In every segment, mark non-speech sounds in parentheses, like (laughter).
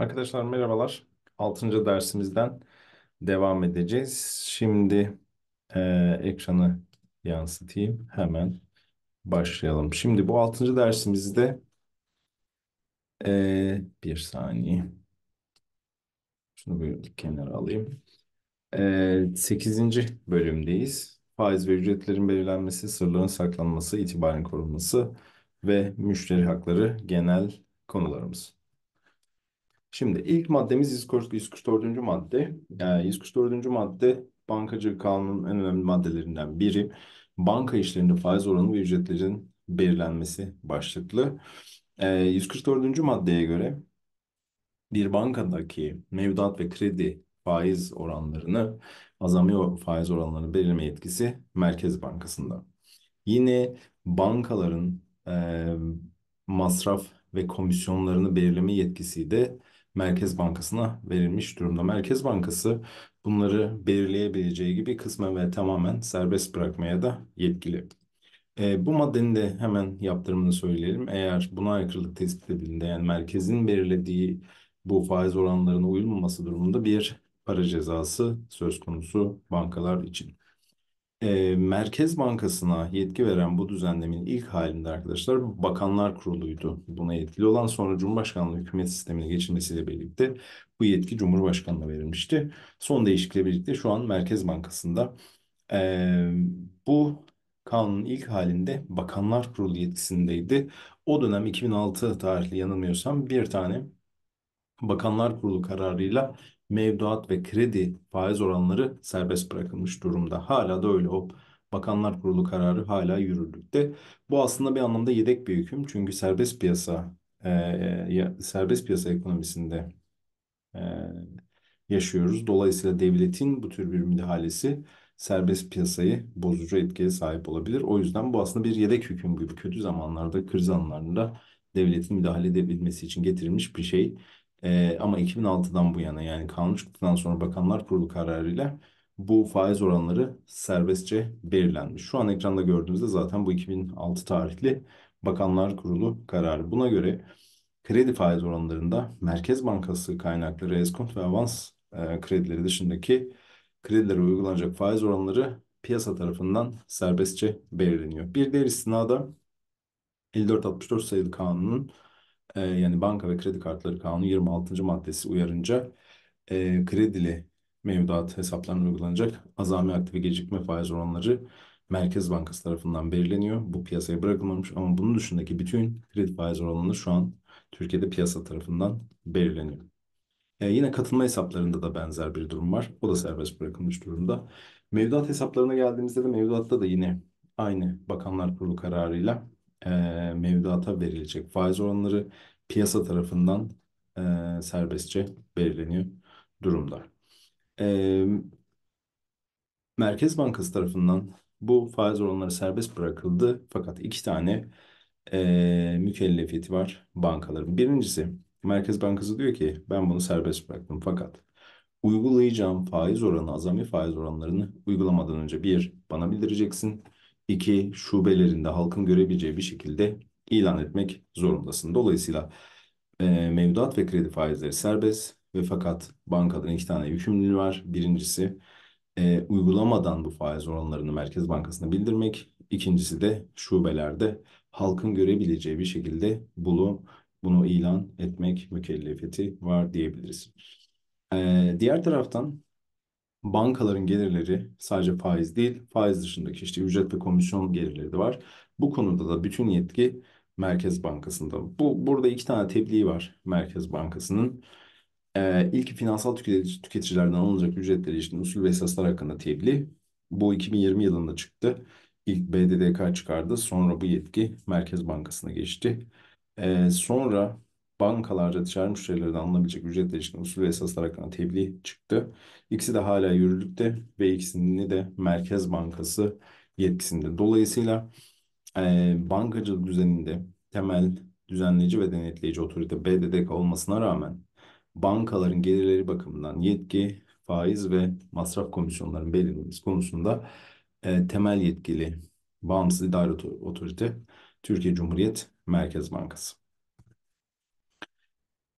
Arkadaşlar merhabalar. 6. dersimizden devam edeceğiz. Şimdi e, ekranı yansıtayım. Hemen başlayalım. Şimdi bu 6. dersimizde e, bir saniye. Şunu bir kenara alayım. E, 8. bölümdeyiz. Faiz ve ücretlerin belirlenmesi, sırların saklanması, itibarın korunması ve müşteri hakları genel konularımız. Şimdi ilk maddemiz 144. madde. Yani 144. madde bankacılık kanunun en önemli maddelerinden biri. Banka işlerinde faiz oranı ve ücretlerin belirlenmesi başlıklı. E, ee, 144. maddeye göre bir bankadaki mevduat ve kredi faiz oranlarını azami faiz oranlarını belirleme yetkisi Merkez Bankası'nda. Yine bankaların e, masraf ve komisyonlarını belirleme yetkisi de Merkez Bankası'na verilmiş durumda. Merkez Bankası bunları belirleyebileceği gibi kısmen ve tamamen serbest bırakmaya da yetkili. E, bu maddenin de hemen yaptırımını söyleyelim. Eğer buna aykırılık tespit edildiğinde yani merkezin belirlediği bu faiz oranlarına uyulmaması durumunda bir para cezası söz konusu bankalar için. Merkez Bankası'na yetki veren bu düzenlemenin ilk halinde arkadaşlar Bakanlar Kurulu'ydu buna yetkili olan sonra Cumhurbaşkanlığı hükümet sistemine geçilmesiyle birlikte bu yetki Cumhurbaşkanlığı verilmişti. Son değişiklikle birlikte şu an Merkez Bankası'nda e, bu kanunun ilk halinde Bakanlar Kurulu yetkisindeydi. O dönem 2006 tarihli yanılmıyorsam bir tane Bakanlar Kurulu kararıyla mevduat ve kredi faiz oranları serbest bırakılmış durumda. Hala da öyle o Bakanlar Kurulu kararı hala yürürlükte. Bu aslında bir anlamda yedek bir hüküm çünkü serbest piyasa e, serbest piyasa ekonomisinde e, yaşıyoruz. Dolayısıyla devletin bu tür bir müdahalesi serbest piyasayı bozucu etkiye sahip olabilir. O yüzden bu aslında bir yedek hüküm gibi kötü zamanlarda, kriz anlarında devletin müdahale edebilmesi için getirilmiş bir şey. E, ama 2006'dan bu yana yani kanun çıktıktan sonra Bakanlar Kurulu kararıyla bu faiz oranları serbestçe belirlenmiş. Şu an ekranda gördüğünüzde zaten bu 2006 tarihli Bakanlar Kurulu kararı. Buna göre kredi faiz oranlarında Merkez Bankası kaynakları eskont ve avans e, kredileri dışındaki kredilere uygulanacak faiz oranları piyasa tarafından serbestçe belirleniyor. Bir diğer istinada 54-64 sayılı kanunun e, yani Banka ve Kredi Kartları Kanunu 26. maddesi uyarınca e, kredili mevduat hesaplarına uygulanacak azami aktif gecikme faiz oranları Merkez Bankası tarafından belirleniyor. Bu piyasaya bırakılmamış ama bunun dışındaki bütün kredi faiz oranları şu an Türkiye'de piyasa tarafından belirleniyor. E, yine katılma hesaplarında da benzer bir durum var. O da serbest bırakılmış durumda. Mevduat hesaplarına geldiğimizde de mevduatta da yine aynı Bakanlar Kurulu kararıyla e, mevduata verilecek faiz oranları piyasa tarafından e, serbestçe belirleniyor durumda. E, Merkez Bankası tarafından bu faiz oranları serbest bırakıldı fakat iki tane e, mükellefiyeti var bankaların. Birincisi Merkez Bankası diyor ki ben bunu serbest bıraktım fakat uygulayacağım faiz oranı, azami faiz oranlarını uygulamadan önce bir bana bildireceksin iki şubelerinde halkın görebileceği bir şekilde ilan etmek zorundasın. Dolayısıyla e, mevduat ve kredi faizleri serbest ve fakat bankadan iki tane yükümlülüğü var. Birincisi e, uygulamadan bu faiz oranlarını Merkez Bankası'na bildirmek. İkincisi de şubelerde halkın görebileceği bir şekilde bunu, bunu ilan etmek mükellefiyeti var diyebiliriz. E, diğer taraftan bankaların gelirleri sadece faiz değil, faiz dışındaki işte ücret ve komisyon gelirleri de var. Bu konuda da bütün yetki Merkez Bankası'nda. Bu burada iki tane tebliği var Merkez Bankası'nın. Ee, ilki finansal tüketicilerden alınacak ücretleri için usul ve esaslar hakkında tebliğ. Bu 2020 yılında çıktı. İlk BDDK çıkardı. Sonra bu yetki Merkez Bankası'na geçti. Ee, sonra bankalarca ticaret müşterilerden alınabilecek ücretle ilişkin usul ve esaslar hakkında tebliğ çıktı. İkisi de hala yürürlükte ve ikisini de Merkez Bankası yetkisinde. Dolayısıyla e, bankacılık düzeninde temel düzenleyici ve denetleyici otorite BDDK olmasına rağmen bankaların gelirleri bakımından yetki, faiz ve masraf komisyonlarının belirlenmesi konusunda e, temel yetkili bağımsız idare otorite Türkiye Cumhuriyet Merkez Bankası.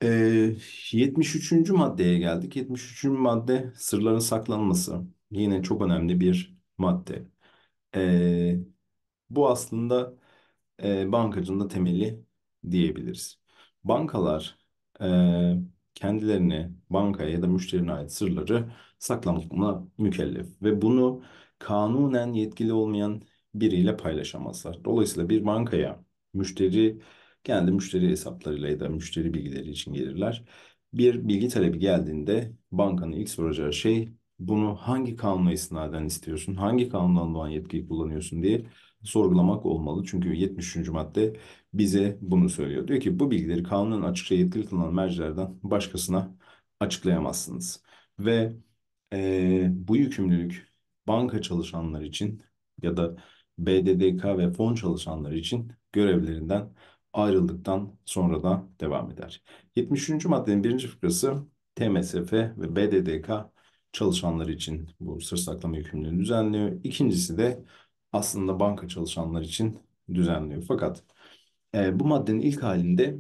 E, 73. maddeye geldik. 73. madde sırların saklanması. Yine çok önemli bir madde. E, bu aslında e, bankacının da temeli diyebiliriz. Bankalar e, kendilerini bankaya ya da müşterine ait sırları saklamakla mükellef ve bunu kanunen yetkili olmayan biriyle paylaşamazlar. Dolayısıyla bir bankaya müşteri kendi müşteri hesaplarıyla ya da müşteri bilgileri için gelirler. Bir bilgi talebi geldiğinde bankanın ilk soracağı şey bunu hangi kanuna istinaden istiyorsun, hangi kanundan doğan yetkiyi kullanıyorsun diye sorgulamak olmalı. Çünkü 73. madde bize bunu söylüyor. Diyor ki bu bilgileri kanunun açıkça yetkili kılınan mercilerden başkasına açıklayamazsınız. Ve e, bu yükümlülük banka çalışanları için ya da BDDK ve fon çalışanları için görevlerinden ayrıldıktan sonra da devam eder. 73. maddenin birinci fıkrası TMSF ve BDDK çalışanları için bu sır saklama yükümlülüğünü düzenliyor. İkincisi de aslında banka çalışanları için düzenliyor. Fakat e, bu maddenin ilk halinde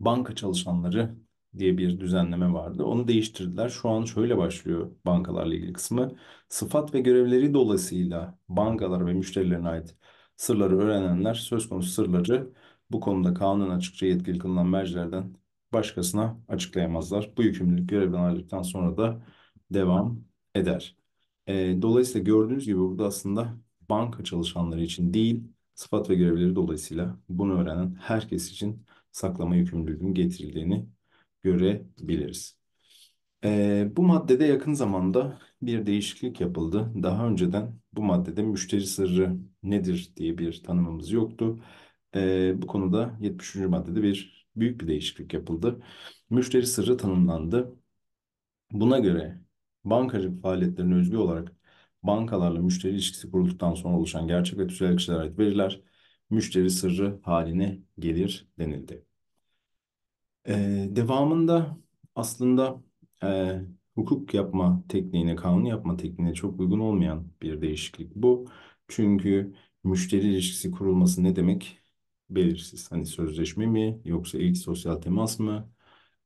banka çalışanları diye bir düzenleme vardı. Onu değiştirdiler. Şu an şöyle başlıyor bankalarla ilgili kısmı. Sıfat ve görevleri dolayısıyla bankalar ve müşterilerine ait sırları öğrenenler söz konusu sırları bu konuda kanun açıkça yetkili kılınan mercilerden başkasına açıklayamazlar. Bu yükümlülük görevden ayrıldıktan sonra da devam eder. E, dolayısıyla gördüğünüz gibi burada aslında banka çalışanları için değil, sıfat ve görevleri dolayısıyla bunu öğrenen herkes için saklama yükümlülüğünün getirildiğini görebiliriz. E, bu maddede yakın zamanda bir değişiklik yapıldı. Daha önceden bu maddede müşteri sırrı nedir diye bir tanımımız yoktu e, bu konuda 73. maddede bir büyük bir değişiklik yapıldı. Müşteri sırrı tanımlandı. Buna göre bankacılık faaliyetlerine özgü olarak bankalarla müşteri ilişkisi kurulduktan sonra oluşan gerçek ve tüzel kişilere ait veriler müşteri sırrı haline gelir denildi. Ee, devamında aslında e, hukuk yapma tekniğine, kanun yapma tekniğine çok uygun olmayan bir değişiklik bu. Çünkü müşteri ilişkisi kurulması ne demek? belirsiz. Hani sözleşme mi yoksa ilk sosyal temas mı?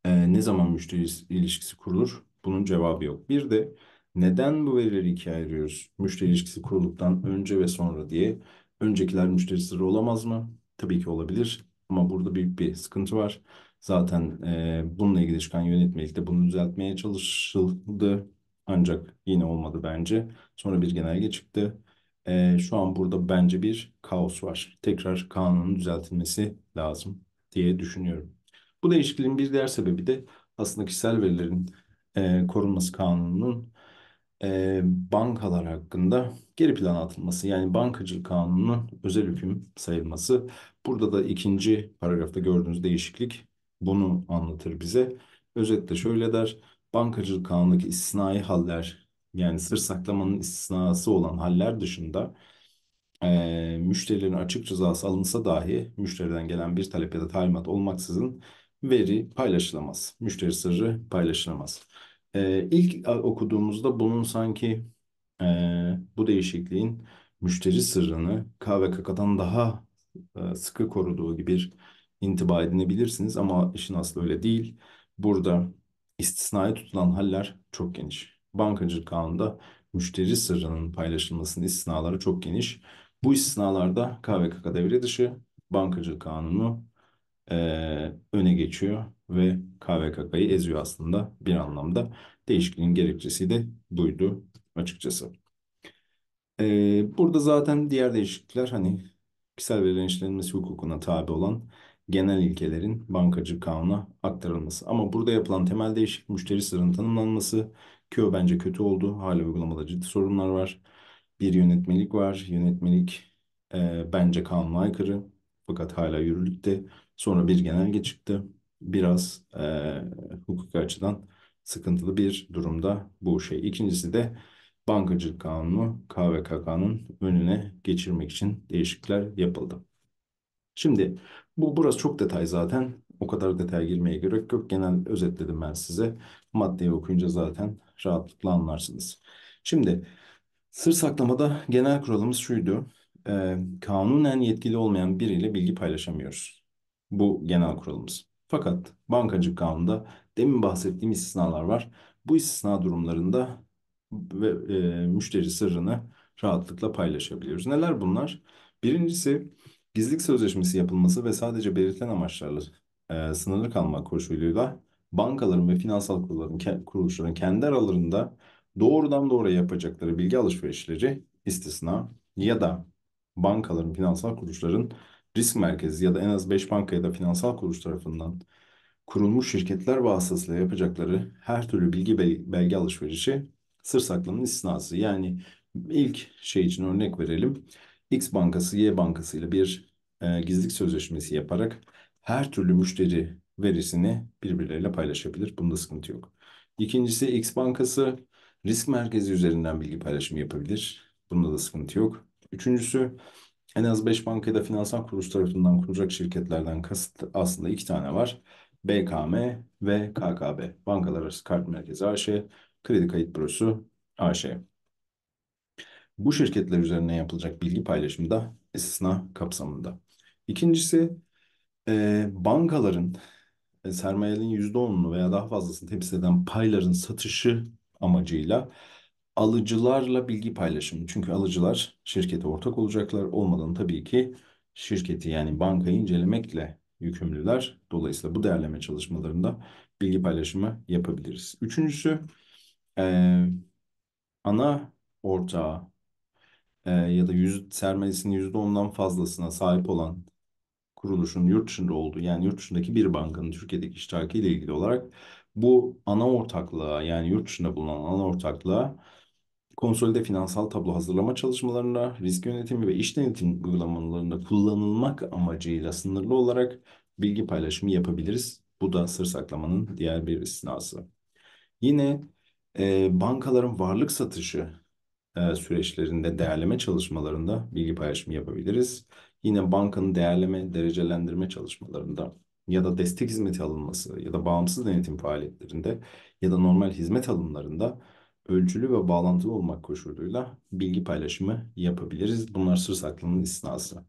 E, ne zaman müşteri ilişkisi kurulur? Bunun cevabı yok. Bir de neden bu verileri ikiye ayırıyoruz? Müşteri ilişkisi kurulduktan önce ve sonra diye. Öncekiler müşteri sırrı olamaz mı? Tabii ki olabilir ama burada büyük bir sıkıntı var. Zaten e, bununla ilgili çıkan yönetmelikte bunu düzeltmeye çalışıldı. Ancak yine olmadı bence. Sonra bir genelge çıktı e, şu an burada bence bir kaos var. Tekrar kanunun düzeltilmesi lazım diye düşünüyorum. Bu değişikliğin bir diğer sebebi de aslında kişisel verilerin e, korunması kanununun e, bankalar hakkında geri plana atılması yani bankacılık kanununun özel hüküm sayılması. Burada da ikinci paragrafta gördüğünüz değişiklik bunu anlatır bize. Özetle şöyle der, bankacılık kanunundaki istisnai haller yani sır saklamanın istisnası olan haller dışında e, müşterilerin açık rızası alınsa dahi müşteriden gelen bir talep ya da talimat olmaksızın veri paylaşılamaz. Müşteri sırrı paylaşılamaz. E, ilk okuduğumuzda bunun sanki e, bu değişikliğin müşteri sırrını KVKK'dan daha e, sıkı koruduğu gibi bir intiba edinebilirsiniz ama işin aslı öyle değil. Burada istisnai tutulan haller çok geniş bankacılık kanununda müşteri sırrının paylaşılmasının istisnaları çok geniş. Bu istisnalarda KVKK devre dışı bankacılık kanunu e, öne geçiyor ve KVKK'yı eziyor aslında bir anlamda. Değişikliğin gerekçesi de buydu açıkçası. E, burada zaten diğer değişiklikler hani kişisel verilerin işlenmesi hukukuna tabi olan genel ilkelerin bankacı kanuna aktarılması. Ama burada yapılan temel değişik müşteri sırrının tanımlanması, Q bence kötü oldu. Hala uygulamada ciddi sorunlar var. Bir yönetmelik var. Yönetmelik e, bence kanuna aykırı. Fakat hala yürürlükte. Sonra bir genelge çıktı. Biraz e, hukuki açıdan sıkıntılı bir durumda bu şey. İkincisi de bankacılık kanunu KVKK'nın önüne geçirmek için değişiklikler yapıldı. Şimdi bu burası çok detay zaten. O kadar detaya girmeye gerek yok. Genel özetledim ben size. Maddeyi okuyunca zaten rahatlıkla anlarsınız. Şimdi sır saklamada genel kuralımız şuydu. E, kanunen yetkili olmayan biriyle bilgi paylaşamıyoruz. Bu genel kuralımız. Fakat bankacı kanunda demin bahsettiğim istisnalar var. Bu istisna durumlarında ve e, müşteri sırrını rahatlıkla paylaşabiliyoruz. Neler bunlar? Birincisi gizlilik sözleşmesi yapılması ve sadece belirtilen amaçlarla e, sınırlı kalmak koşuluyla bankaların ve finansal kuruluşların, kuruluşların kendi aralarında doğrudan doğruya yapacakları bilgi alışverişleri istisna ya da bankaların, finansal kuruluşların risk merkezi ya da en az 5 banka ya da finansal kuruluş tarafından kurulmuş şirketler vasıtasıyla yapacakları her türlü bilgi belge alışverişi sır saklamanın istisnası. Yani ilk şey için örnek verelim. X bankası Y bankasıyla bir e, gizlilik sözleşmesi yaparak her türlü müşteri verisini birbirleriyle paylaşabilir. Bunda sıkıntı yok. İkincisi X Bankası risk merkezi üzerinden bilgi paylaşımı yapabilir. Bunda da sıkıntı yok. Üçüncüsü en az 5 bankada finansal kuruluş tarafından kurulacak şirketlerden kasıt aslında iki tane var. BKM ve KKB. Bankalar Arası Kart Merkezi AŞ, Kredi Kayıt Bürosu AŞ. Bu şirketler üzerine yapılacak bilgi paylaşımı da istisna kapsamında. İkincisi e, bankaların e, sermayenin %10'unu veya daha fazlasını temsil eden payların satışı amacıyla alıcılarla bilgi paylaşımı. Çünkü alıcılar şirkete ortak olacaklar. Olmadan tabii ki şirketi yani bankayı incelemekle yükümlüler. Dolayısıyla bu değerleme çalışmalarında bilgi paylaşımı yapabiliriz. Üçüncüsü e, ana ortağı e, ya da yüz, sermayesinin %10'dan fazlasına sahip olan kuruluşun yurt dışında olduğu yani yurt dışındaki bir bankanın Türkiye'deki iştiraki ile ilgili olarak bu ana ortaklığa yani yurt dışında bulunan ana ortaklığa konsolide finansal tablo hazırlama çalışmalarında risk yönetimi ve iş denetim uygulamalarında kullanılmak amacıyla sınırlı olarak bilgi paylaşımı yapabiliriz. Bu da sır saklamanın diğer bir istinası. Yine e, bankaların varlık satışı e, süreçlerinde değerleme çalışmalarında bilgi paylaşımı yapabiliriz yine bankanın değerleme, derecelendirme çalışmalarında ya da destek hizmeti alınması ya da bağımsız denetim faaliyetlerinde ya da normal hizmet alımlarında ölçülü ve bağlantılı olmak koşuluyla bilgi paylaşımı yapabiliriz. Bunlar sır saklının istisnası.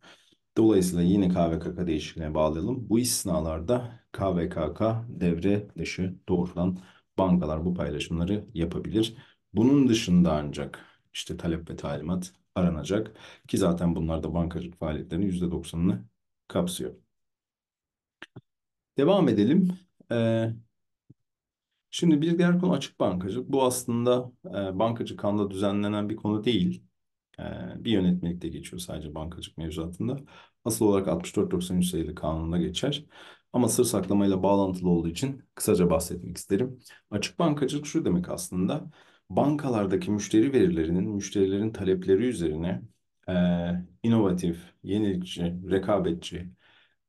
Dolayısıyla yine KVKK değişikliğine bağlayalım. Bu istisnalarda KVKK devre dışı doğrudan bankalar bu paylaşımları yapabilir. Bunun dışında ancak işte talep ve talimat aranacak ki zaten bunlar da bankacılık faaliyetlerinin %90'ını kapsıyor. Devam edelim. Ee, şimdi bir diğer konu açık bankacılık. Bu aslında e, bankacı kanda düzenlenen bir konu değil. Ee, bir yönetmelikte geçiyor sadece bankacılık mevzuatında. Asıl olarak 6493 sayılı kanunda geçer. Ama sır saklamayla bağlantılı olduğu için kısaca bahsetmek isterim. Açık bankacılık şu demek aslında bankalardaki müşteri verilerinin müşterilerin talepleri üzerine e, inovatif, yenilikçi, rekabetçi,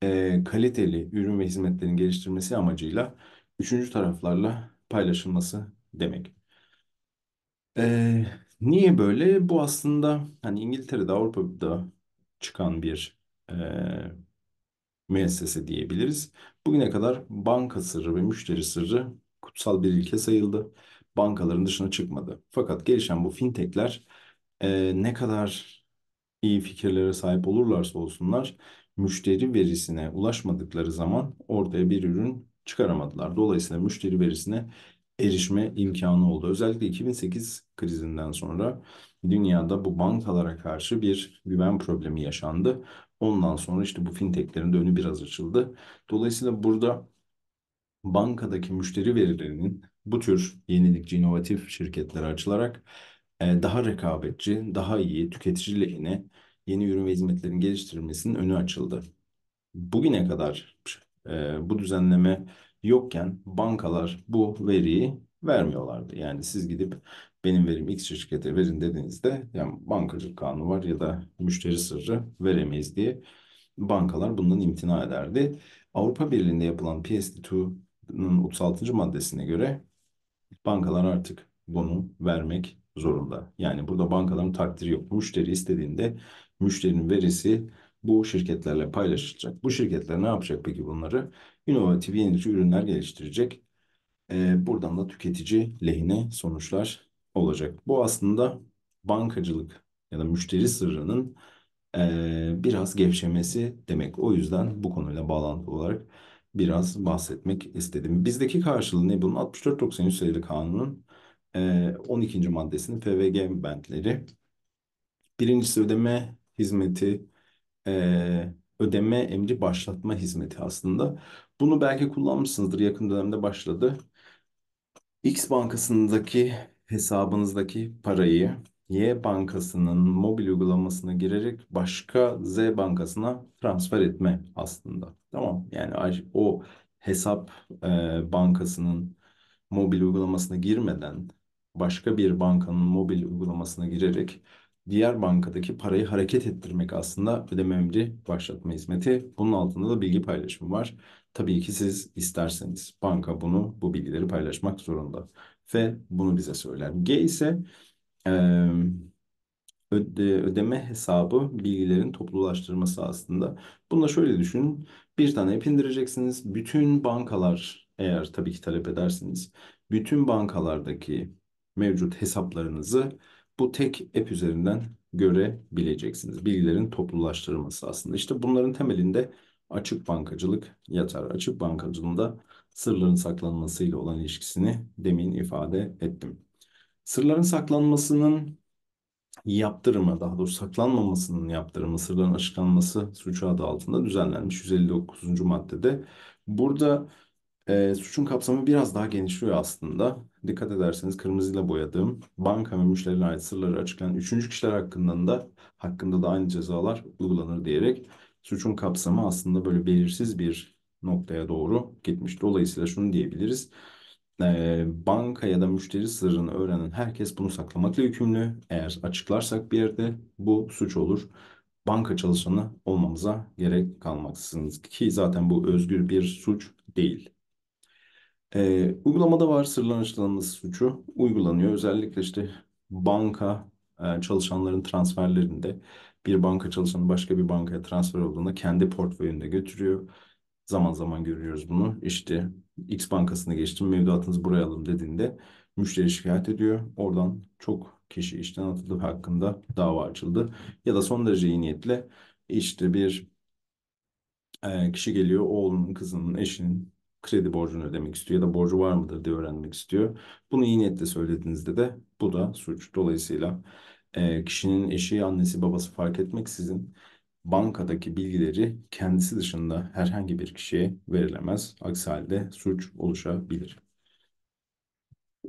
e, kaliteli ürün ve hizmetlerin geliştirmesi amacıyla üçüncü taraflarla paylaşılması demek. E, niye böyle? Bu aslında hani İngiltere'de, Avrupa'da çıkan bir e, müessese diyebiliriz. Bugüne kadar banka sırrı ve müşteri sırrı kutsal bir ilke sayıldı bankaların dışına çıkmadı. Fakat gelişen bu fintechler e, ne kadar iyi fikirlere sahip olurlarsa olsunlar müşteri verisine ulaşmadıkları zaman ortaya bir ürün çıkaramadılar. Dolayısıyla müşteri verisine erişme imkanı oldu. Özellikle 2008 krizinden sonra dünyada bu bankalara karşı bir güven problemi yaşandı. Ondan sonra işte bu fintechlerin önü biraz açıldı. Dolayısıyla burada bankadaki müşteri verilerinin bu tür yenilikçi, inovatif şirketler açılarak e, daha rekabetçi, daha iyi, tüketici lehine yeni ürün ve hizmetlerin geliştirilmesinin önü açıldı. Bugüne kadar e, bu düzenleme yokken bankalar bu veriyi vermiyorlardı. Yani siz gidip benim verim X şirkete verin dediğinizde yani bankacılık kanunu var ya da müşteri sırrı veremeyiz diye bankalar bundan imtina ederdi. Avrupa Birliği'nde yapılan psd 2nin 36. maddesine göre Bankalar artık bunu vermek zorunda. Yani burada bankaların takdiri yok. Müşteri istediğinde müşterinin verisi bu şirketlerle paylaşılacak. Bu şirketler ne yapacak peki bunları? İnovatif yenilikçi ürünler geliştirecek. Ee, buradan da tüketici lehine sonuçlar olacak. Bu aslında bankacılık ya da müşteri sırrının e, biraz gevşemesi demek. O yüzden bu konuyla bağlantılı olarak biraz bahsetmek istedim. Bizdeki karşılığı ne bunun? 6493 sayılı kanunun 12. E, maddesinin FVG bentleri. Birincisi ödeme hizmeti, e, ödeme emri başlatma hizmeti aslında. Bunu belki kullanmışsınızdır yakın dönemde başladı. X bankasındaki hesabınızdaki parayı Y Bankası'nın mobil uygulamasına girerek başka Z Bankası'na transfer etme aslında. Tamam yani o hesap e, bankasının mobil uygulamasına girmeden başka bir bankanın mobil uygulamasına girerek diğer bankadaki parayı hareket ettirmek aslında ödeme emri başlatma hizmeti. Bunun altında da bilgi paylaşımı var. Tabii ki siz isterseniz banka bunu bu bilgileri paylaşmak zorunda ve bunu bize söyler. G ise ee, ödeme hesabı bilgilerin toplulaştırması aslında. Bunu da şöyle düşünün. Bir tane app indireceksiniz. Bütün bankalar eğer tabii ki talep edersiniz. Bütün bankalardaki mevcut hesaplarınızı bu tek app üzerinden görebileceksiniz. Bilgilerin toplulaştırılması aslında. İşte bunların temelinde açık bankacılık yatar. Açık bankacılığında sırların saklanmasıyla olan ilişkisini demin ifade ettim. Sırların saklanmasının yaptırımı, daha doğrusu saklanmamasının yaptırımı, sırların açıklanması suçu adı altında düzenlenmiş 159. maddede. Burada e, suçun kapsamı biraz daha genişliyor aslında. Dikkat ederseniz kırmızıyla boyadığım banka ve müşterilerine ait sırları açıklayan üçüncü kişiler hakkında da hakkında da aynı cezalar uygulanır diyerek suçun kapsamı aslında böyle belirsiz bir noktaya doğru gitmiş. Dolayısıyla şunu diyebiliriz e, banka ya da müşteri sırrını öğrenen herkes bunu saklamakla yükümlü. Eğer açıklarsak bir yerde bu suç olur. Banka çalışanı olmamıza gerek kalmaksızın ki zaten bu özgür bir suç değil. E, uygulamada var sırların açıklanması suçu uygulanıyor. Özellikle işte banka e, çalışanların transferlerinde bir banka çalışanı başka bir bankaya transfer olduğunda kendi portföyünde götürüyor. Zaman zaman görüyoruz bunu. İşte X bankasını geçtim mevduatınızı buraya alın dediğinde müşteri şikayet ediyor. Oradan çok kişi işten atıldı hakkında dava açıldı. Ya da son derece iyi niyetle işte bir e, kişi geliyor oğlunun, kızının, eşinin kredi borcunu ödemek istiyor ya da borcu var mıdır diye öğrenmek istiyor. Bunu iyi niyetle söylediğinizde de bu da suç. Dolayısıyla e, kişinin eşi, annesi, babası fark etmeksizin bankadaki bilgileri kendisi dışında herhangi bir kişiye verilemez. Aksi halde suç oluşabilir.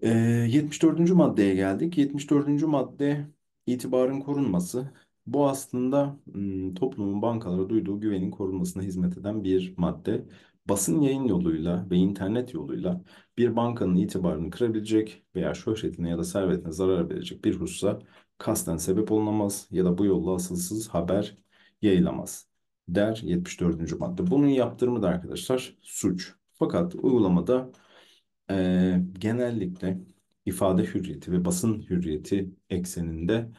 E, ee, 74. maddeye geldik. 74. madde itibarın korunması. Bu aslında hmm, toplumun bankalara duyduğu güvenin korunmasına hizmet eden bir madde. Basın yayın yoluyla ve internet yoluyla bir bankanın itibarını kırabilecek veya şöhretine ya da servetine zarar verecek bir hususa kasten sebep olunamaz ya da bu yolla asılsız haber yayılamaz der 74. madde. Bunun yaptırımı da arkadaşlar suç. Fakat uygulamada e, genellikle ifade hürriyeti ve basın hürriyeti ekseninde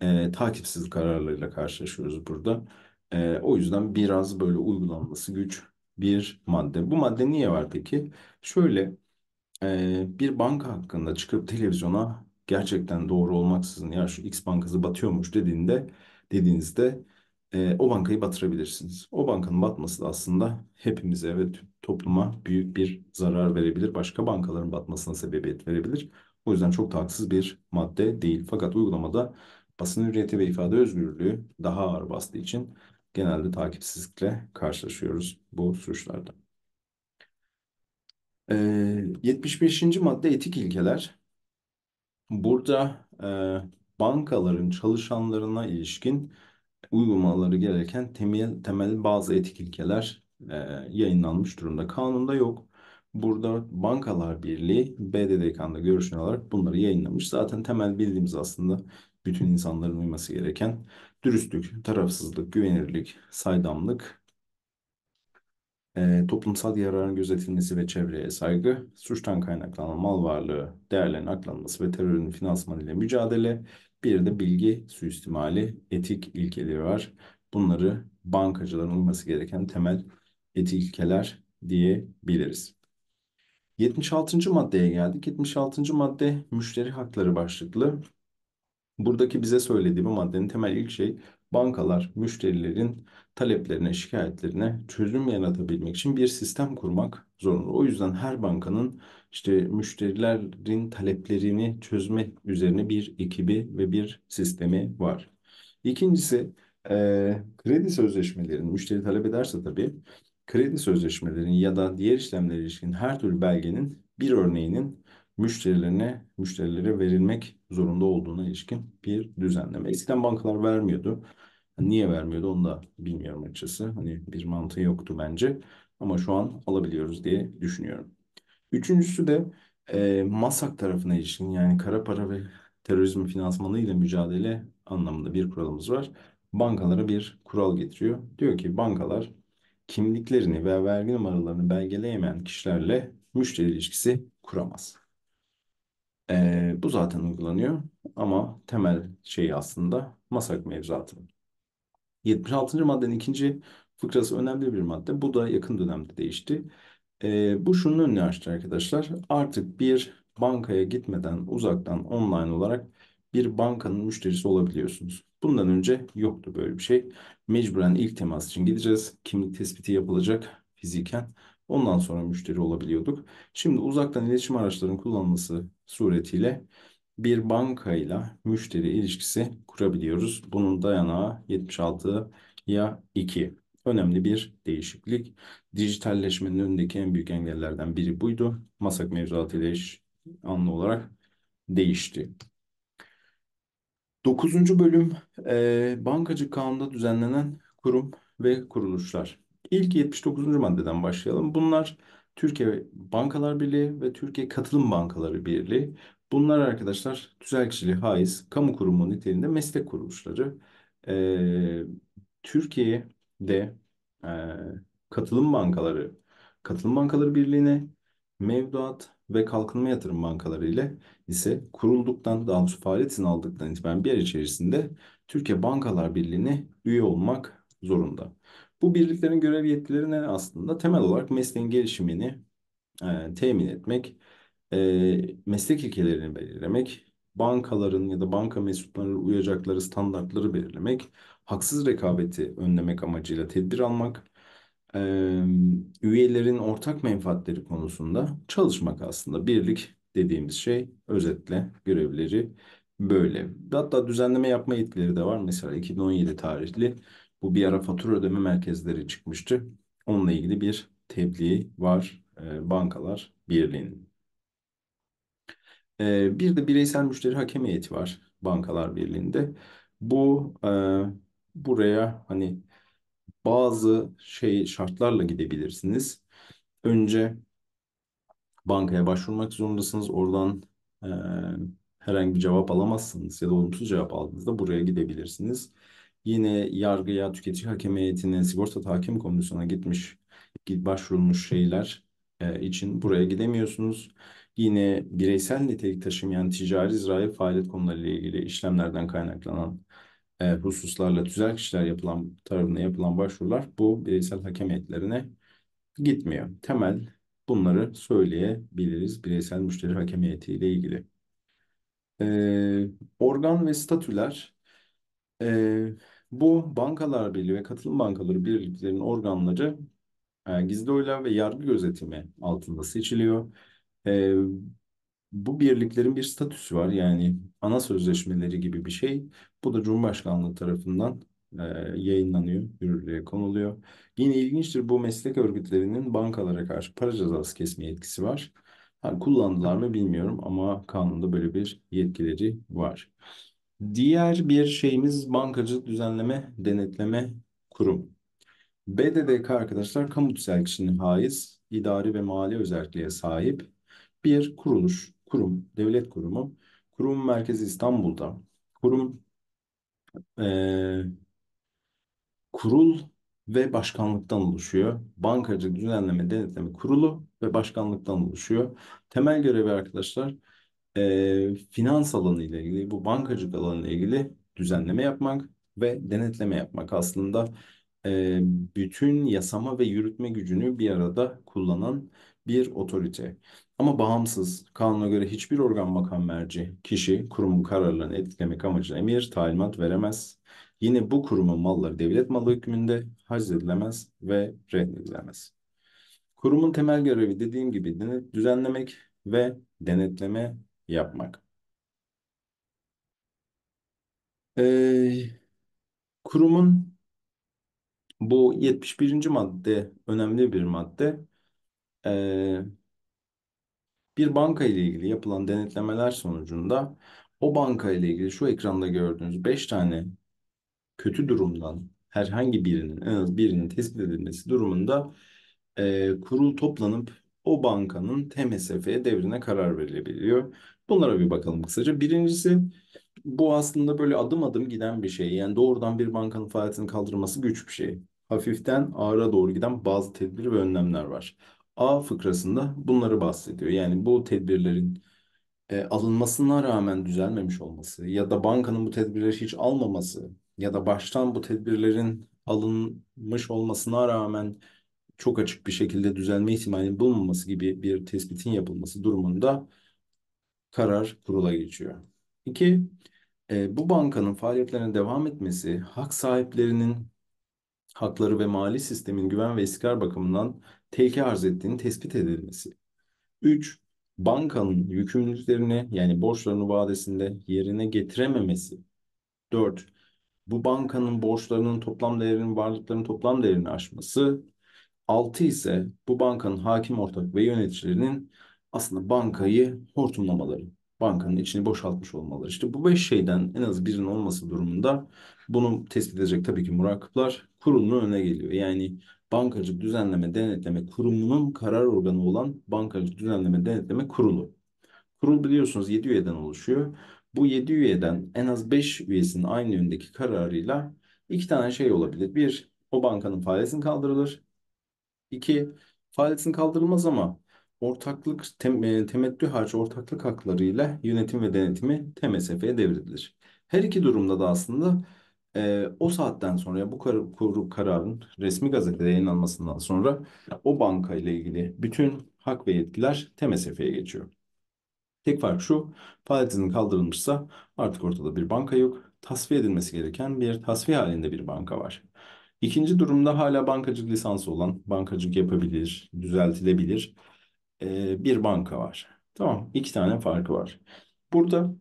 e, takipsiz kararlarıyla karşılaşıyoruz burada. E, o yüzden biraz böyle uygulanması güç bir madde. Bu madde niye var peki? Şöyle e, bir banka hakkında çıkıp televizyona gerçekten doğru olmaksızın ya şu X bankası batıyormuş dediğinde dediğinizde e, o bankayı batırabilirsiniz. O bankanın batması da aslında hepimize ve topluma büyük bir zarar verebilir. Başka bankaların batmasına sebebiyet verebilir. O yüzden çok da haksız bir madde değil. Fakat uygulamada basın hürriyeti ve ifade özgürlüğü daha ağır bastığı için genelde takipsizlikle karşılaşıyoruz bu suçlarda. E, 75. madde etik ilkeler. Burada e, bankaların çalışanlarına ilişkin uygulamaları gereken temel, temel bazı etik ilkeler e, yayınlanmış durumda. Kanunda yok. Burada Bankalar Birliği BDDK'nda görüşme alarak bunları yayınlamış. Zaten temel bildiğimiz aslında bütün insanların uyması gereken dürüstlük, tarafsızlık, güvenirlik, saydamlık, e, toplumsal yararın gözetilmesi ve çevreye saygı, suçtan kaynaklanan mal varlığı değerlerinin aklanması ve terörün finansmanı ile mücadele, bir de bilgi suistimali etik ilkeleri var. Bunları bankacıların olması gereken temel etik ilkeler diyebiliriz. 76. maddeye geldik. 76. madde müşteri hakları başlıklı. Buradaki bize söylediği bu maddenin temel ilk şey bankalar müşterilerin taleplerine, şikayetlerine çözüm yaratabilmek için bir sistem kurmak zorunda. O yüzden her bankanın işte müşterilerin taleplerini çözme üzerine bir ekibi ve bir sistemi var. İkincisi e, kredi sözleşmelerinin müşteri talep ederse tabii kredi sözleşmelerinin ya da diğer işlemlere ilişkin her türlü belgenin bir örneğinin müşterilerine müşterilere verilmek zorunda olduğuna ilişkin bir düzenleme. Eskiden bankalar vermiyordu. Hani niye vermiyordu onu da bilmiyorum açıkçası. Hani bir mantığı yoktu bence. Ama şu an alabiliyoruz diye düşünüyorum. Üçüncüsü de e, MASAK tarafına ilişkin yani kara para ve terörizm finansmanı ile mücadele anlamında bir kuralımız var. Bankalara bir kural getiriyor. Diyor ki bankalar kimliklerini veya vergi numaralarını belgeleyemeyen kişilerle müşteri ilişkisi kuramaz. E, bu zaten uygulanıyor ama temel şey aslında MASAK mevzuatı. 76. maddenin ikinci fıkrası önemli bir madde. Bu da yakın dönemde değişti. E, bu şunun önüne açtı arkadaşlar. Artık bir bankaya gitmeden uzaktan online olarak bir bankanın müşterisi olabiliyorsunuz. Bundan önce yoktu böyle bir şey. Mecburen ilk temas için gideceğiz. Kimlik tespiti yapılacak fiziken. Ondan sonra müşteri olabiliyorduk. Şimdi uzaktan iletişim araçlarının kullanılması suretiyle bir bankayla müşteri ilişkisi kurabiliyoruz. Bunun dayanağı 76 ya 2 önemli bir değişiklik. Dijitalleşmenin önündeki en büyük engellerden biri buydu. Masak mevzuatı ile eş anlı olarak değişti. Dokuzuncu bölüm e, bankacı kanunda düzenlenen kurum ve kuruluşlar. İlk 79. maddeden başlayalım. Bunlar Türkiye Bankalar Birliği ve Türkiye Katılım Bankaları Birliği. Bunlar arkadaşlar tüzel kişiliği haiz, kamu kurumu niteliğinde meslek kuruluşları. E, Türkiye de e, katılım bankaları, katılım bankaları birliğine mevduat ve kalkınma yatırım bankaları ile ise kurulduktan daha doğrusu faaliyet izni aldıktan itibaren bir ay içerisinde Türkiye Bankalar Birliği'ne üye olmak zorunda. Bu birliklerin görev yetkileri ne aslında? Temel olarak mesleğin gelişimini e, temin etmek, e, meslek ilkelerini belirlemek, bankaların ya da banka mensuplarının uyacakları standartları belirlemek, haksız rekabeti önlemek amacıyla tedbir almak, üyelerin ortak menfaatleri konusunda çalışmak aslında. Birlik dediğimiz şey özetle görevleri böyle. Hatta düzenleme yapma yetkileri de var. Mesela 2017 tarihli bu bir ara fatura ödeme merkezleri çıkmıştı. Onunla ilgili bir tebliği var Bankalar Birliği'nin. E, bir de bireysel müşteri hakem heyeti var Bankalar Birliği'nde. Bu e, buraya hani bazı şey şartlarla gidebilirsiniz. Önce bankaya başvurmak zorundasınız. Oradan e, herhangi bir cevap alamazsınız ya da olumsuz cevap aldığınızda buraya gidebilirsiniz. Yine yargıya, tüketici hakem heyetine, sigorta hakim komisyonuna gitmiş, başvurulmuş şeyler e, için buraya gidemiyorsunuz yine bireysel nitelik taşımayan ticari zirai faaliyet konularıyla ilgili işlemlerden kaynaklanan e, hususlarla tüzel kişiler yapılan tarafına yapılan başvurular bu bireysel hakem heyetlerine gitmiyor. Temel bunları söyleyebiliriz bireysel müşteri hakem ile ilgili. E, organ ve statüler e, bu bankalar birliği ve katılım bankaları birliklerinin organları e, gizli oyla ve yargı gözetimi altında seçiliyor e, bu birliklerin bir statüsü var yani ana sözleşmeleri gibi bir şey. Bu da Cumhurbaşkanlığı tarafından e, yayınlanıyor, yürürlüğe konuluyor. Yine ilginçtir bu meslek örgütlerinin bankalara karşı para cezası kesme yetkisi var. Yani kullandılar mı bilmiyorum ama kanunda böyle bir yetkileri var. Diğer bir şeyimiz bankacılık düzenleme denetleme kurum. BDDK arkadaşlar kamu tüzel kişinin haiz, idari ve mali özelliğe sahip bir kuruluş, kurum, devlet kurumu. Kurum merkezi İstanbul'da. Kurum e, kurul ve başkanlıktan oluşuyor. Bankacılık Düzenleme Denetleme Kurulu ve başkanlıktan oluşuyor. Temel görevi arkadaşlar e, finans alanı ile ilgili, bu bankacılık alanı ile ilgili düzenleme yapmak ve denetleme yapmak aslında e, bütün yasama ve yürütme gücünü bir arada kullanan bir otorite. Ama bağımsız, kanuna göre hiçbir organ makam merci, kişi, kurumun kararlarını etkilemek amacıyla emir, talimat veremez. Yine bu kurumun malları devlet malı hükmünde haczedilemez ve reddedilemez. Kurumun temel görevi dediğim gibi düzenlemek ve denetleme yapmak. Ee, kurumun bu 71. madde önemli bir madde. Ee, bir banka ile ilgili yapılan denetlemeler sonucunda o banka ile ilgili şu ekranda gördüğünüz 5 tane kötü durumdan herhangi birinin en az birinin tespit edilmesi durumunda e, kurul toplanıp o bankanın TMSF'ye devrine karar verilebiliyor. Bunlara bir bakalım kısaca. Birincisi bu aslında böyle adım adım giden bir şey. Yani doğrudan bir bankanın faaliyetini kaldırması güç bir şey. Hafiften ağıra doğru giden bazı tedbir ve önlemler var. A fıkrasında bunları bahsediyor. Yani bu tedbirlerin e, alınmasına rağmen düzelmemiş olması ya da bankanın bu tedbirleri hiç almaması ya da baştan bu tedbirlerin alınmış olmasına rağmen çok açık bir şekilde düzelme ihtimalinin bulunmaması gibi bir tespitin yapılması durumunda karar kurula geçiyor. İki, e, bu bankanın faaliyetlerine devam etmesi hak sahiplerinin hakları ve mali sistemin güven ve istikrar bakımından tehlike arz ettiğini tespit edilmesi. 3. Bankanın yükümlülüklerini yani borçlarını vadesinde yerine getirememesi. 4. Bu bankanın borçlarının toplam değerinin varlıkların toplam değerini aşması. 6 ise bu bankanın hakim ortak ve yöneticilerinin aslında bankayı hortumlamaları. Bankanın içini boşaltmış olmaları. İşte bu beş şeyden en az birinin olması durumunda bunu tespit edecek tabii ki murakıplar kurulunun önüne geliyor. Yani Bankacılık Düzenleme Denetleme Kurumu'nun karar organı olan Bankacılık Düzenleme Denetleme Kurulu. Kurul biliyorsunuz 7 üyeden oluşuyor. Bu 7 üyeden en az 5 üyesinin aynı yöndeki kararıyla iki tane şey olabilir. Bir, o bankanın faizin kaldırılır. İki, faizin kaldırılmaz ama ortaklık tem, e, temettü harcı ortaklık haklarıyla yönetim ve denetimi TMSF'ye devredilir. Her iki durumda da aslında e, o saatten sonra ya bu kar kur kararın resmi gazetede yayınlanmasından sonra o banka ile ilgili bütün hak ve yetkiler TMSF'ye geçiyor. Tek fark şu, faaliyet izni kaldırılmışsa artık ortada bir banka yok, tasfiye edilmesi gereken bir tasfiye halinde bir banka var. İkinci durumda hala bankacılık lisansı olan, bankacılık yapabilir, düzeltilebilir e, bir banka var. Tamam, iki tane farkı var. Burada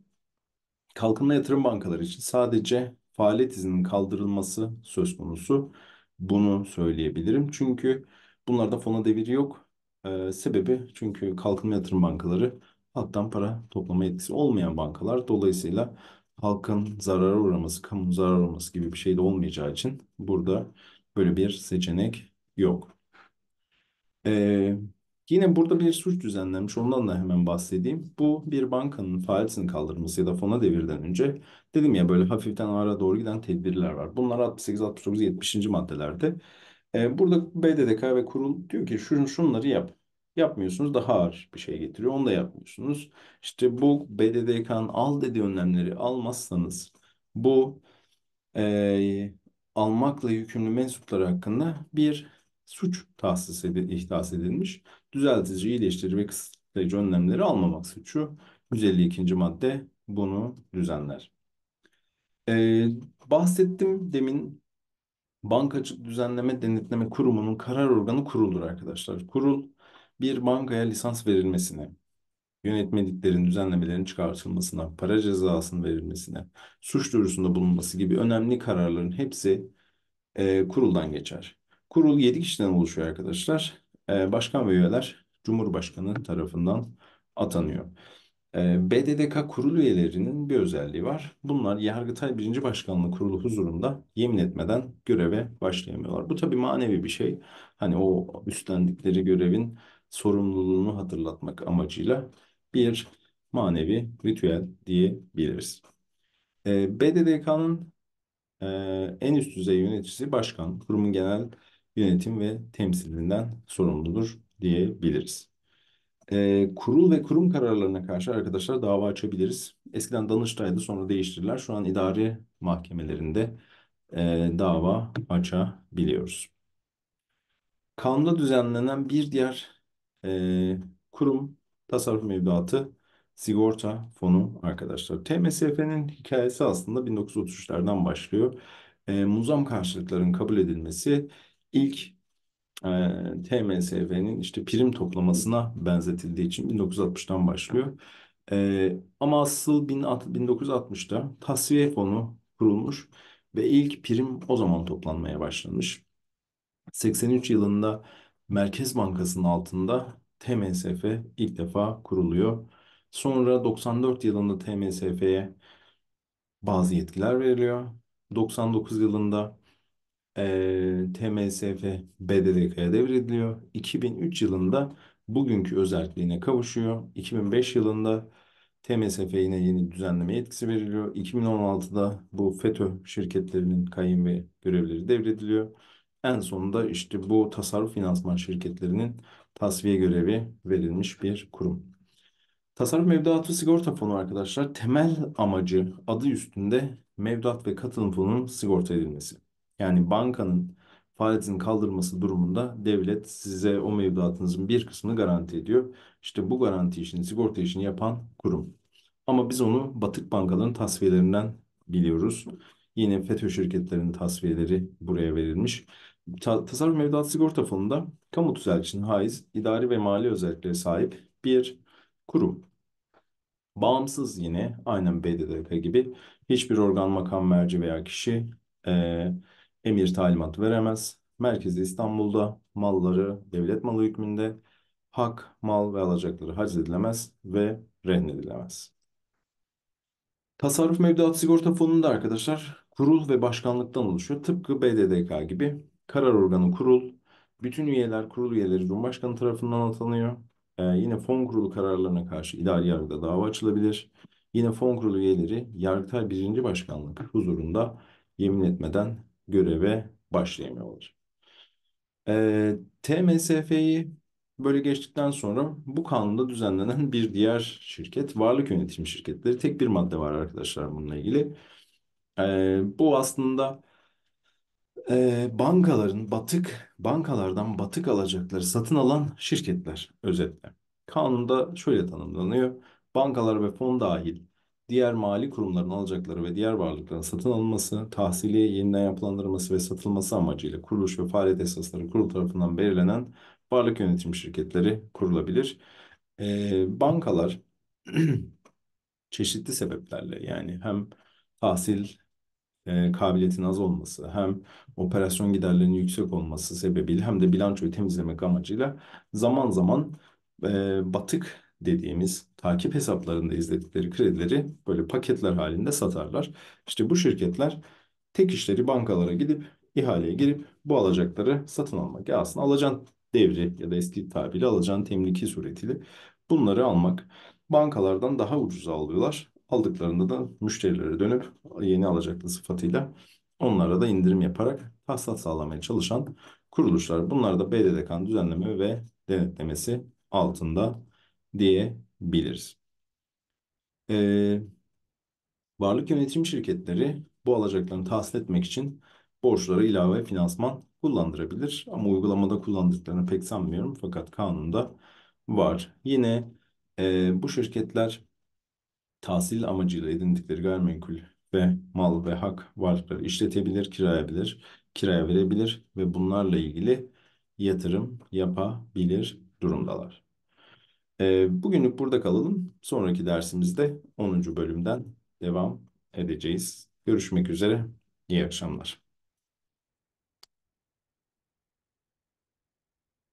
kalkınma yatırım bankaları için sadece faaliyet izninin kaldırılması söz konusu. Bunu söyleyebilirim. Çünkü bunlarda fona devir yok. Ee, sebebi çünkü kalkınma yatırım bankaları halktan para toplama yetkisi olmayan bankalar. Dolayısıyla halkın zarara uğraması, kamu zarara uğraması gibi bir şey de olmayacağı için burada böyle bir seçenek yok. Ee, Yine burada bir suç düzenlenmiş. Ondan da hemen bahsedeyim. Bu bir bankanın faizini kaldırması ya da fona devirden önce dedim ya böyle hafiften ara doğru giden tedbirler var. Bunlar 68, 69, 70. maddelerde. Ee, burada BDDK ve kurul diyor ki şun, şunları yap. Yapmıyorsunuz daha ağır bir şey getiriyor. Onu da yapmıyorsunuz. İşte bu BDDK'nın al dediği önlemleri almazsanız bu e, almakla yükümlü mensupları hakkında bir suç tahsis edil ihdas edilmiş düzeltici, iyileştirici ve kısıtlayıcı önlemleri almamak suçu. 152. madde bunu düzenler. Ee, bahsettim demin Bankacı Düzenleme Denetleme Kurumu'nun karar organı kuruldur arkadaşlar. Kurul bir bankaya lisans verilmesine, yönetmediklerin düzenlemelerin çıkartılmasına, para cezasının verilmesine, suç duyurusunda bulunması gibi önemli kararların hepsi e, kuruldan geçer. Kurul 7 kişiden oluşuyor arkadaşlar. Ee, başkan ve üyeler Cumhurbaşkanı tarafından atanıyor. Ee, BDDK kurul üyelerinin bir özelliği var. Bunlar Yargıtay 1. Başkanlığı Kurulu huzurunda yemin etmeden göreve başlayamıyorlar. Bu tabii manevi bir şey. Hani o üstlendikleri görevin sorumluluğunu hatırlatmak amacıyla bir manevi ritüel diyebiliriz. Ee, e, BDDK'nın en üst düzey yöneticisi başkan, kurumun genel yönetim ve temsilinden sorumludur diyebiliriz. E, kurul ve kurum kararlarına karşı arkadaşlar dava açabiliriz. Eskiden Danıştay'dı sonra değiştirdiler. Şu an idari mahkemelerinde e, dava açabiliyoruz. Kanunda düzenlenen bir diğer e, kurum tasarruf mevduatı sigorta fonu arkadaşlar. TMSF'nin hikayesi aslında 1933'lerden başlıyor. E, muzam karşılıkların kabul edilmesi ilk e, TMSF'nin işte prim toplamasına benzetildiği için 1960'tan başlıyor. E, ama asıl 1960'da tasfiye fonu kurulmuş ve ilk prim o zaman toplanmaya başlamış. 83 yılında Merkez Bankası'nın altında TMSF ilk defa kuruluyor. Sonra 94 yılında TMSF'ye bazı yetkiler veriliyor. 99 yılında e, TMSF BDDK'ya devrediliyor. 2003 yılında bugünkü özelliğine kavuşuyor. 2005 yılında TMSF yine yeni düzenleme yetkisi veriliyor. 2016'da bu FETÖ şirketlerinin kayın ve görevleri devrediliyor. En sonunda işte bu tasarruf finansman şirketlerinin tasfiye görevi verilmiş bir kurum. Tasarruf Mevduatı Sigorta Fonu arkadaşlar temel amacı adı üstünde mevduat ve katılım fonunun sigorta edilmesi. Yani bankanın faizin kaldırması durumunda devlet size o mevduatınızın bir kısmını garanti ediyor. İşte bu garanti işini, sigorta işini yapan kurum. Ama biz onu batık bankaların tasfiyelerinden biliyoruz. Yine FETÖ şirketlerinin tasfiyeleri buraya verilmiş. tasarruf mevduat sigorta fonunda kamu tüzelçinin haiz, idari ve mali özelliklere sahip bir kurum. Bağımsız yine aynen BDDK gibi hiçbir organ, makam, merci veya kişi e, ee, emir talimat veremez. Merkezi İstanbul'da malları devlet malı hükmünde hak, mal ve alacakları haciz edilemez ve rehin edilemez. Tasarruf mevduat sigorta fonunda arkadaşlar kurul ve başkanlıktan oluşuyor. Tıpkı BDDK gibi karar organı kurul, bütün üyeler kurul üyeleri Cumhurbaşkanı tarafından atanıyor. Ee, yine fon kurulu kararlarına karşı idari yargıda dava açılabilir. Yine fon kurulu üyeleri Yargıtay birinci Başkanlık huzurunda yemin etmeden göreve başlayamıyor E, ee, TMSF'yi böyle geçtikten sonra bu kanunda düzenlenen bir diğer şirket varlık yönetim şirketleri tek bir madde var arkadaşlar bununla ilgili. E, bu aslında e, bankaların batık bankalardan batık alacakları satın alan şirketler özetle. Kanunda şöyle tanımlanıyor. Bankalar ve fon dahil diğer mali kurumların alacakları ve diğer varlıkların satın alınması, tahsili, yeniden yapılandırılması ve satılması amacıyla kuruluş ve faaliyet esasları kurul tarafından belirlenen varlık yönetim şirketleri kurulabilir. E, bankalar (clears throat) çeşitli sebeplerle yani hem tahsil e, kabiliyetin az olması hem operasyon giderlerinin yüksek olması sebebiyle hem de bilançoyu temizlemek amacıyla zaman zaman e, batık dediğimiz takip hesaplarında izledikleri kredileri böyle paketler halinde satarlar. İşte bu şirketler tek işleri bankalara gidip ihaleye girip bu alacakları satın almak. Ya aslında alacan devri ya da eski tabiriyle alacan temliki suretiyle bunları almak. Bankalardan daha ucuza alıyorlar. Aldıklarında da müşterilere dönüp yeni alacaklı sıfatıyla onlara da indirim yaparak hasat sağlamaya çalışan kuruluşlar. Bunlar da BDDK'nın düzenleme ve denetlemesi altında diyebiliriz. Ee, varlık yönetim şirketleri bu alacaklarını tahsil etmek için borçlara ilave finansman kullandırabilir. Ama uygulamada kullandıklarını pek sanmıyorum fakat kanunda var. Yine e, bu şirketler tahsil amacıyla edindikleri gayrimenkul ve mal ve hak varlıkları işletebilir, kirayabilir, kiraya verebilir ve bunlarla ilgili yatırım yapabilir durumdalar. E, bugünlük burada kalalım. Sonraki dersimizde 10. bölümden devam edeceğiz. Görüşmek üzere. İyi akşamlar.